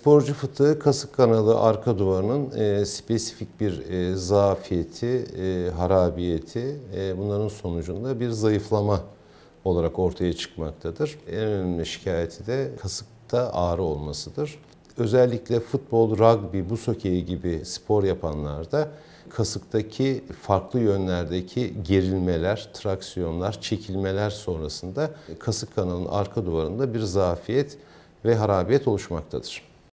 sporcu fıtığı kasık kanalı arka duvarının e, spesifik bir e, zafiyeti, e, harabiyeti e, bunların sonucunda bir zayıflama olarak ortaya çıkmaktadır. En önemli şikayeti de kasıkta ağrı olmasıdır. Özellikle futbol, rugby, buz hokeyi gibi spor yapanlarda kasıktaki farklı yönlerdeki gerilmeler, traksiyonlar, çekilmeler sonrasında kasık kanalının arka duvarında bir zafiyet ve harabiyet oluşmaktadır.